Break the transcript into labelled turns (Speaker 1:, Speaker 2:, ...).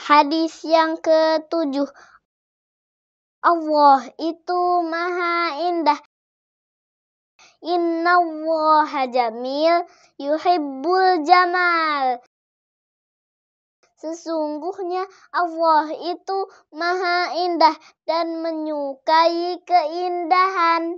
Speaker 1: Hadis yang ketujuh, Allah itu maha indah. Inna Allaha jamil yuhibbul jamal. Sesungguhnya Allah itu maha indah dan menyukai keindahan.